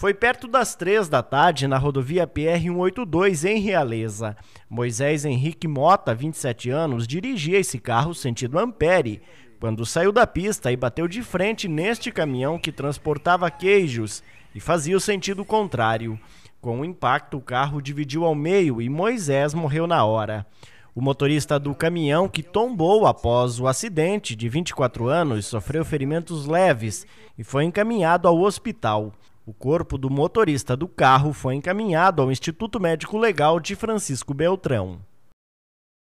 Foi perto das três da tarde na rodovia PR-182 em Realeza. Moisés Henrique Mota, 27 anos, dirigia esse carro sentido Ampere, quando saiu da pista e bateu de frente neste caminhão que transportava queijos e fazia o sentido contrário. Com o impacto, o carro dividiu ao meio e Moisés morreu na hora. O motorista do caminhão que tombou após o acidente, de 24 anos, sofreu ferimentos leves e foi encaminhado ao hospital. O corpo do motorista do carro foi encaminhado ao Instituto Médico Legal de Francisco Beltrão.